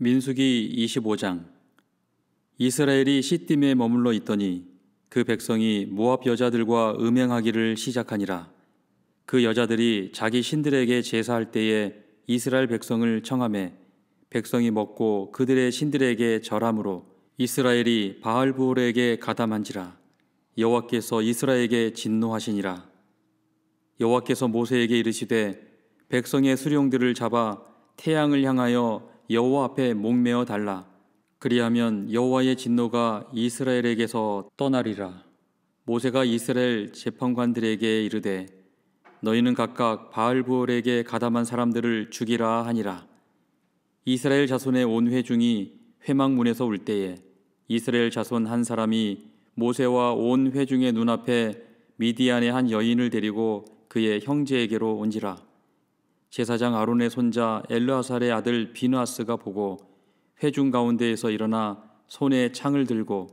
민수기 25장 이스라엘이 시딤에 머물러 있더니 그 백성이 모압 여자들과 음행하기를 시작하니라 그 여자들이 자기 신들에게 제사할 때에 이스라엘 백성을 청함해 백성이 먹고 그들의 신들에게 절함으로 이스라엘이 바알부올에게 가담한지라 여호와께서 이스라엘에게 진노하시니라 여호와께서 모세에게 이르시되 백성의 수령들을 잡아 태양을 향하여 여호와 앞에 목매어 달라. 그리하면 여호와의 진노가 이스라엘에게서 떠나리라. 모세가 이스라엘 재판관들에게 이르되 너희는 각각 바알부올에게 가담한 사람들을 죽이라 하니라. 이스라엘 자손의 온 회중이 회막문에서 울 때에 이스라엘 자손 한 사람이 모세와 온 회중의 눈앞에 미디안의 한 여인을 데리고 그의 형제에게로 온지라. 제사장 아론의 손자 엘르아살의 아들 비누아스가 보고 회중 가운데에서 일어나 손에 창을 들고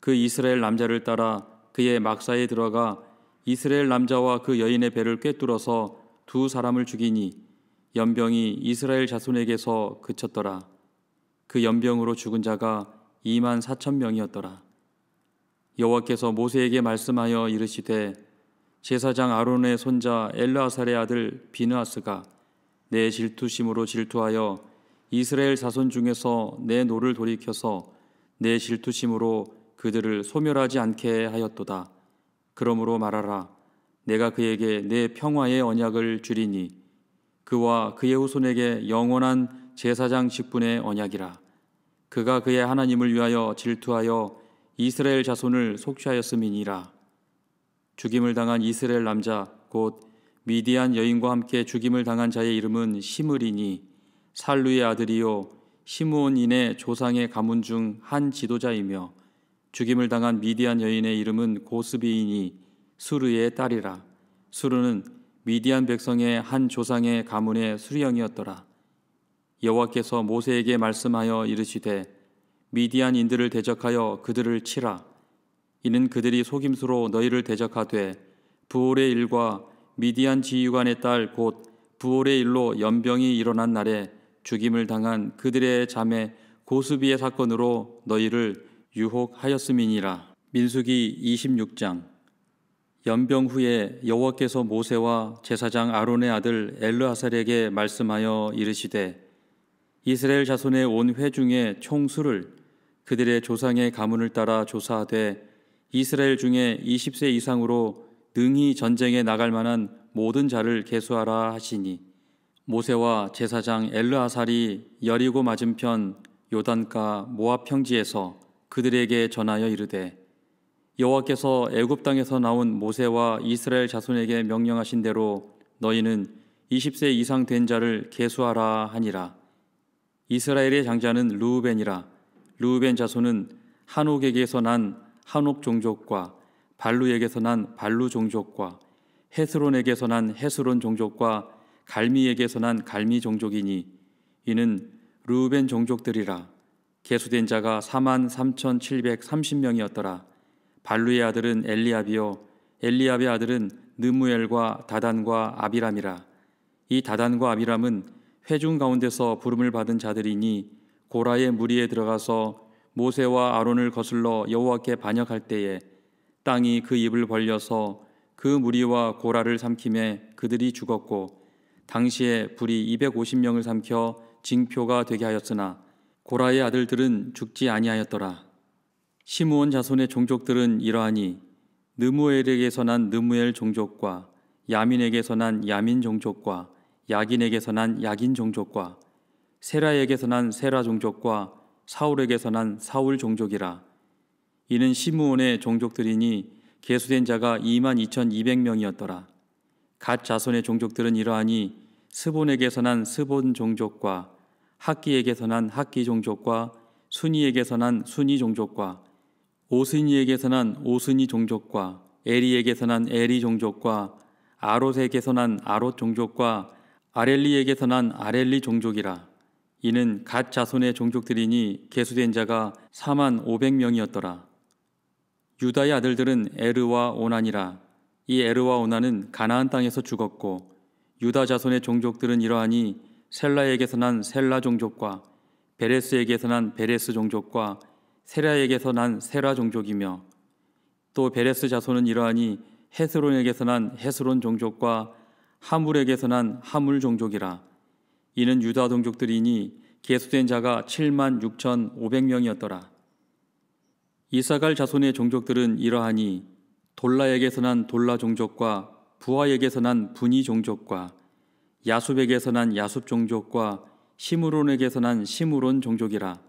그 이스라엘 남자를 따라 그의 막사에 들어가 이스라엘 남자와 그 여인의 배를 꿰뚫어서 두 사람을 죽이니 연병이 이스라엘 자손에게서 그쳤더라. 그 연병으로 죽은 자가 2만 4천 명이었더라. 여호와께서 모세에게 말씀하여 이르시되 제사장 아론의 손자 엘라사레 아들 비누아스가 내 질투심으로 질투하여 이스라엘 자손 중에서 내 노를 돌이켜서 내 질투심으로 그들을 소멸하지 않게 하였도다. 그러므로 말하라. 내가 그에게 내 평화의 언약을 주리니 그와 그의 후손에게 영원한 제사장 직분의 언약이라. 그가 그의 하나님을 위하여 질투하여 이스라엘 자손을 속죄하였음이니라. 죽임을 당한 이스라엘 남자 곧 미디안 여인과 함께 죽임을 당한 자의 이름은 시므리니 살루의 아들이요 시므온인의 조상의 가문 중 한 지도자이며 죽임을 당한 미디안 여인의 이름은 고스비이니 수르의 딸이라 수르는 미디안 백성의 한 조상의 가문의 수령이었더라 여호와께서 모세에게 말씀하여 이르시되 미디안인들을 대적하여 그들을 치라 이는 그들이 속임수로 너희를 대적하되 부올의 일과 미디안 지휘관의 딸 곧 부올의 일로 연병이 일어난 날에 죽임을 당한 그들의 자매 고수비의 사건으로 너희를 유혹하였음이니라. 민수기 26장 연병 후에 여호와께서 모세와 제사장 아론의 아들 엘르하살에게 말씀하여 이르시되 이스라엘 자손의 온 회중의 총수를 그들의 조상의 가문을 따라 조사하되 이스라엘 중에 20세 이상으로 능히 전쟁에 나갈 만한 모든 자를 계수하라 하시니 모세와 제사장 엘르아살이 여리고 맞은편 요단가 모압 평지에서 그들에게 전하여 이르되 여호와께서 애굽 땅에서 나온 모세와 이스라엘 자손에게 명령하신 대로 너희는 20세 이상 된 자를 계수하라 하니라 이스라엘의 장자는 루우벤이라루우벤 자손은 한옥에게서 난 한옥 종족과 발루에게서 난 발루 종족과 헤스론에게서 난 헤스론 종족과 갈미에게서 난 갈미 종족이니 이는 루벤 종족들이라 계수된 자가 4만 3,730명이었더라 발루의 아들은 엘리압이요 엘리압의 아들은 느무엘과 다단과 아비람이라 이 다단과 아비람은 회중 가운데서 부름을 받은 자들이니 고라의 무리에 들어가서 모세와 아론을 거슬러 여호와께 반역할 때에 땅이 그 입을 벌려서 그 무리와 고라를 삼킴에 그들이 죽었고 당시에 불이 250명을 삼켜 징표가 되게 하였으나 고라의 아들들은 죽지 아니하였더라. 시므온 자손의 종족들은 이러하니 느무엘에게서 난 느무엘 종족과 야민에게서 난 야민 종족과 야긴에게서 난 야긴 종족과 세라에게서 난 세라 종족과 사울에게서 난 사울 종족이라 이는 시므온의 종족들이니 계수된 자가 2만 2,200명이었더라. 갓 자손의 종족들은 이러하니 스본에게서 난 스본 종족과 학기에게서 난 학기 종족과 순이에게서 난 순이 종족과 오순이에게서 난 오순이 종족과 에리에게서 난 에리 종족과 아롯에게서 난 아롯 종족과 아렐리에게서 난 아렐리 종족이라. 이는 갓 자손의 종족들이니 계수된 자가 4만 500명이었더라. 유다의 아들들은 에르와 오난이라. 이 에르와 오난은 가나안 땅에서 죽었고 유다 자손의 종족들은 이러하니 셀라에게서 난 셀라 종족과 베레스에게서 난 베레스 종족과 세라에게서 난 세라 종족이며 또 베레스 자손은 이러하니 헤스론에게서 난 헤스론 종족과 하물에게서 난 하물 종족이라 이는 유다 동족들이니 계수된 자가 7만 6천 5백명이었더라. 이사갈 자손의 종족들은 이러하니 돌라에게서 난 돌라 종족과 부하에게서 난 분이 종족과 야수에게서난 야숲 종족과 시므론에게서 난 시므론 종족이라.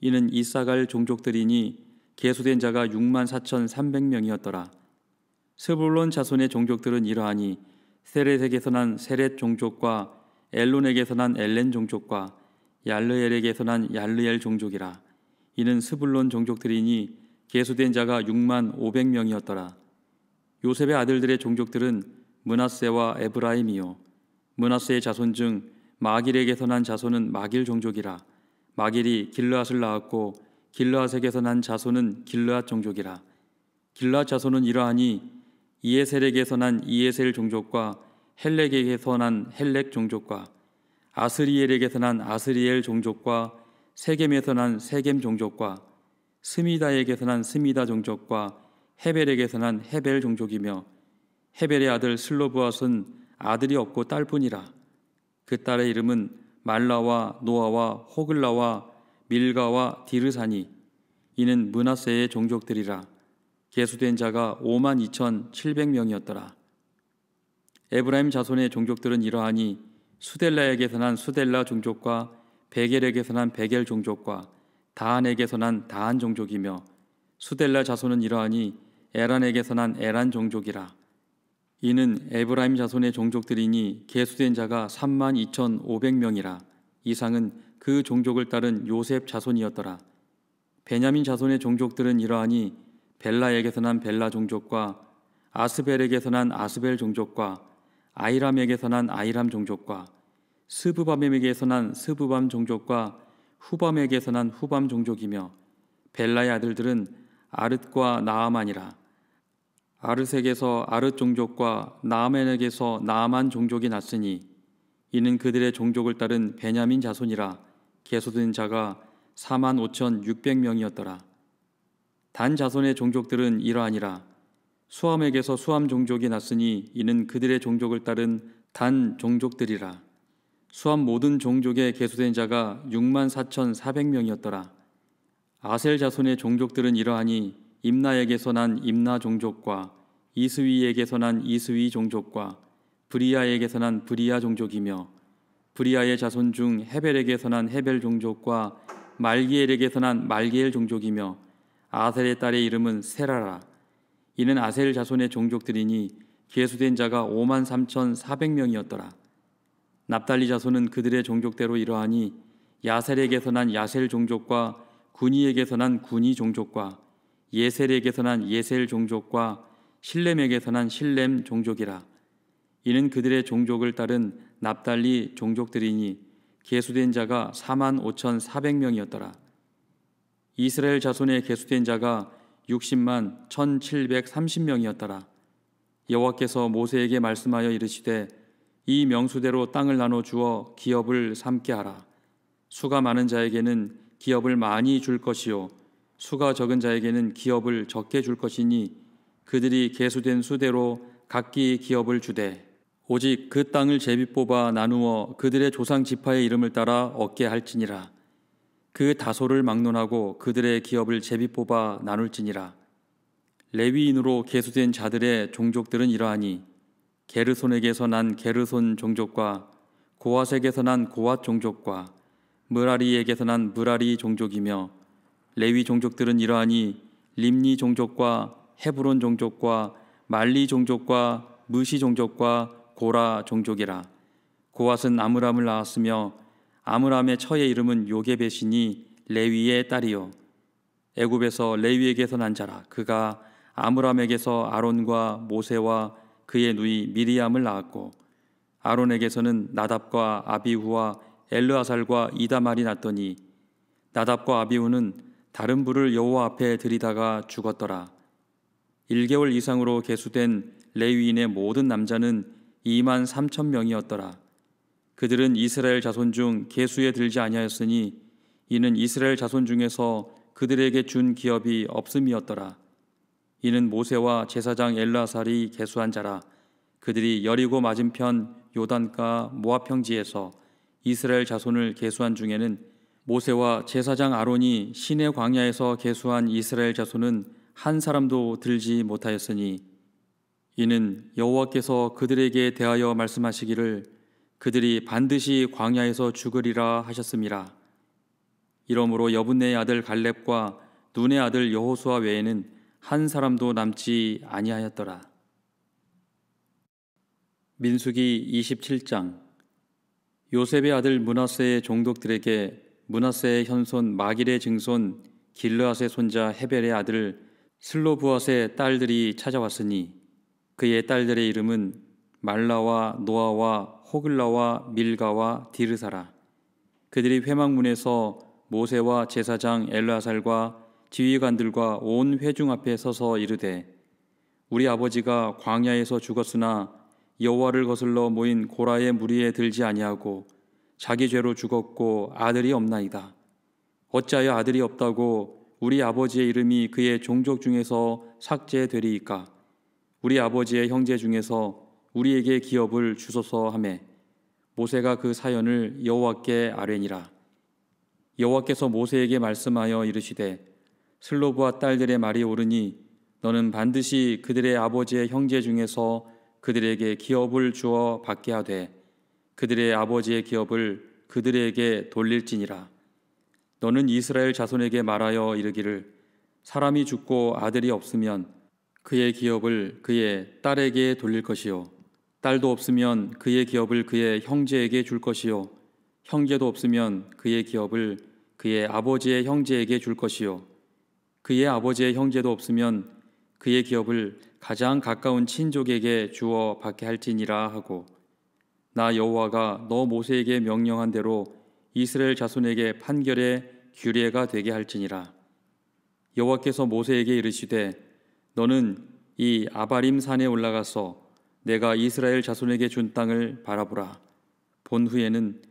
이는 이사갈 종족들이니 계수된 자가 6만 4천 3백명이었더라. 스불론 자손의 종족들은 이러하니 세렛에게서 난 세렛 종족과 엘론에게서 난 엘렌 종족과 얄르엘에게서 난 얄르엘 종족이라 이는 스불론 종족들이니 계수된 자가 6만 500명이었더라 요셉의 아들들의 종족들은 문하세와 에브라임이요 문하세의 자손 중 마길에게서 난 자손은 마길 종족이라 마길이 길르앗을 낳았고 길르앗에게서 난 자손은 길르앗 종족이라 길르앗 자손은 이러하니 이에셀에게서 난 이에셀 종족과 헬렉에게서 난 헬렉 종족과 아스리엘에게서 난 아스리엘 종족과 세겜에서 난 세겜 종족과 스미다에게서 난 스미다 종족과 헤벨에게서 난 헤벨 종족이며 헤벨의 아들 슬로브앗은 아들이 없고 딸뿐이라 그 딸의 이름은 말라와 노아와 호글라와 밀가와 디르사니 이는 문하세의 종족들이라 계수된 자가 5만 2천 7백 명이었더라 에브라임 자손의 종족들은 이러하니 수델라에게서 난 수델라 종족과 베겔에게서 난 베겔 종족과 다한에게서 난 다한 종족이며 수델라 자손은 이러하니 에란에게서 난 에란 종족이라 이는 에브라임 자손의 종족들이니 계수된 자가 3만 2,500명이라 이상은 그 종족을 따른 요셉 자손이었더라 베냐민 자손의 종족들은 이러하니 벨라에게서 난 벨라 종족과 아스벨에게서 난 아스벨 종족과 아이람에게서 난 아이람 종족과 스브밤에게서 난 스브밤 종족과 후밤에게서 난 후밤 종족이며 벨라의 아들들은 아릇과 나아만이라 아릇에게서 아릇 종족과 나아멘에게서 나아만 종족이 났으니 이는 그들의 종족을 따른 베냐민 자손이라 개소된 자가 4만 5천 6백 명이었더라 단 자손의 종족들은 이러하니라 수암에게서수암 종족이 났으니 이는 그들의 종족을 따른 단 종족들이라. 수암 모든 종족에 계수된 자가 6만 4천 4백 명이었더라. 아셀 자손의 종족들은 이러하니 임나에게서 난 임나 종족과 이스위에게서 난 이스위 종족과 브리아에게서 난 브리아 종족이며 브리아의 자손 중 헤벨에게서 난 헤벨 종족과 말기엘에게서 난 말기엘 종족이며 아셀의 딸의 이름은 세라라. 이는 아셀 자손의 종족들이니 계수된 자가 5만 3,400명이었더라. 납달리 자손은 그들의 종족대로 이러하니 야셀에게서 난 야셀 종족과 군이에게서 난 군이 종족과 예셀에게서 난 예셀 종족과 실렘에게서 난 실렘 종족이라. 이는 그들의 종족을 따른 납달리 종족들이니 계수된 자가 4만 5 4 0명이었더라 이스라엘 자손의 계수된 자가 60만 1730명이었더라. 여호와께서 모세에게 말씀하여 이르시되 이 명수대로 땅을 나눠 주어 기업을 삼게 하라. 수가 많은 자에게는 기업을 많이 줄 것이요 수가 적은 자에게는 기업을 적게 줄 것이니 그들이 계수된 수대로 각기 기업을 주되 오직 그 땅을 제비 뽑아 나누어 그들의 조상 지파의 이름을 따라 얻게 할지니라. 그 다소를 막론하고 그들의 기업을 제비 뽑아 나눌지니라. 레위인으로 계수된 자들의 종족들은 이러하니 게르손에게서 난 게르손 종족과 고아색에게서난 고앗 종족과 무라리에게서 난 무라리 종족이며 레위 종족들은 이러하니 림니 종족과 헤브론 종족과 말리 종족과 무시 종족과 고라 종족이라 고앗은 아므람을 낳았으며 아므람의 처의 이름은 요게벳이니 레위의 딸이요 애굽에서 레위에게서 난 자라 그가 아므람에게서 아론과 모세와 그의 누이 미리암을 낳았고 아론에게서는 나답과 아비후와 엘르아살과 이다말이 났더니 나답과 아비후는 다른 불을 여호와 앞에 들이다가 죽었더라 1개월 이상으로 계수된 레위인의 모든 남자는 2만 3천 명이었더라 그들은 이스라엘 자손 중 계수에 들지 아니하였으니 이는 이스라엘 자손 중에서 그들에게 준 기업이 없음이었더라. 이는 모세와 제사장 엘라살이 계수한 자라. 그들이 여리고 맞은편 요단가 모압 평지에서 이스라엘 자손을 계수한 중에는 모세와 제사장 아론이 시내 광야에서 계수한 이스라엘 자손은 한 사람도 들지 못하였으니 이는 여호와께서 그들에게 대하여 말씀하시기를 그들이 반드시 광야에서 죽으리라 하셨습니다. 이러므로 여분의 아들 갈렙과 눈의 아들 여호수아 외에는 한 사람도 남지 아니하였더라. 민수기 27장 요셉의 아들 문하세의 종독들에게 문하세의 현손 마길의 증손 길르앗의 손자 헤벨의 아들 슬로부앗의 딸들이 찾아왔으니 그의 딸들의 이름은 말라와 노아와 호글라와 밀가와 디르사라 그들이 회막문에서 모세와 제사장 엘라살과 지휘관들과 온 회중 앞에 서서 이르되 우리 아버지가 광야에서 죽었으나 여호와를 거슬러 모인 고라의 무리에 들지 아니하고 자기 죄로 죽었고 아들이 없나이다. 어찌하여 아들이 없다고 우리 아버지의 이름이 그의 종족 중에서 삭제되리이까? 우리 아버지의 형제 중에서 우리에게 기업을 주소서 하매 모세가 그 사연을 여호와께 아뢰니라 여호와께서 모세에게 말씀하여 이르시되 슬로브와 딸들의 말이 옳으니 너는 반드시 그들의 아버지의 형제 중에서 그들에게 기업을 주어 받게 하되 그들의 아버지의 기업을 그들에게 돌릴지니라 너는 이스라엘 자손에게 말하여 이르기를 사람이 죽고 아들이 없으면 그의 기업을 그의 딸에게 돌릴 것이요 딸도 없으면 그의 기업을 그의 형제에게 줄 것이요. 형제도 없으면 그의 기업을 그의 아버지의 형제에게 줄 것이요. 그의 아버지의 형제도 없으면 그의 기업을 가장 가까운 친족에게 주어 받게 할지니라 하고 나 여호와가 너 모세에게 명령한 대로 이스라엘 자손에게 판결의 규례가 되게 할지니라 여호와께서 모세에게 이르시되 너는 이 아바림 산에 올라가서 내가 이스라엘 자손에게 준 땅을 바라보라. 본 후에는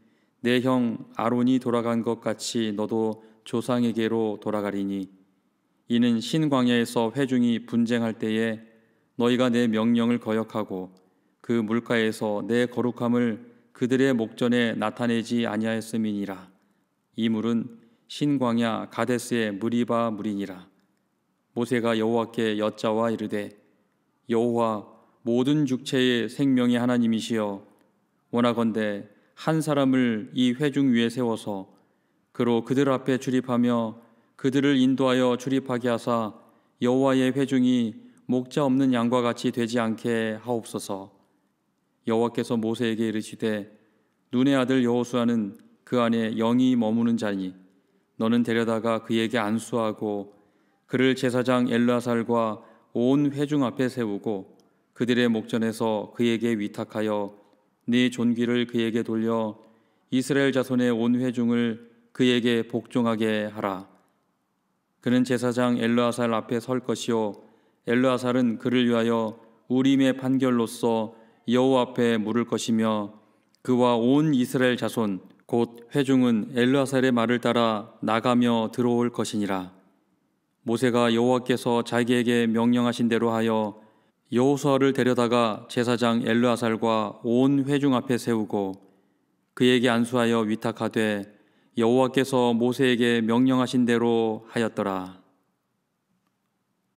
내 형 아론이 돌아간 것 같이 너도 조상에게로 돌아가리니 이는 신광야에서 회중이 분쟁할 때에 너희가 내 명령을 거역하고 그 물가에서 내 거룩함을 그들의 목전에 나타내지 아니하였음이니라. 이 물은 신광야 가데스의 무리바 물이니라. 모세가 여호와께 여자와 이르되 여호와 모든 육체의 생명의 하나님이시여 원하건대 한 사람을 이 회중 위에 세워서 그로 그들 앞에 출입하며 그들을 인도하여 출입하게 하사 여호와의 회중이 목자 없는 양과 같이 되지 않게 하옵소서. 여호와께서 모세에게 이르시되 눈의 아들 여호수아는 그 안에 영이 머무는 자니 너는 데려다가 그에게 안수하고 그를 제사장 엘라살과 온 회중 앞에 세우고 그들의 목전에서 그에게 위탁하여 네 존귀를 그에게 돌려 이스라엘 자손의 온 회중을 그에게 복종하게 하라. 그는 제사장 엘르아살 앞에 설 것이요 엘르아살은 그를 위하여 우림의 판결로서 여호와 앞에 물을 것이며 그와 온 이스라엘 자손 곧 회중은 엘르아살의 말을 따라 나가며 들어올 것이니라. 모세가 여호와께서 자기에게 명령하신 대로 하여 여호수아를 데려다가 제사장 엘르아살과 온 회중 앞에 세우고 그에게 안수하여 위탁하되 여호와께서 모세에게 명령하신 대로 하였더라.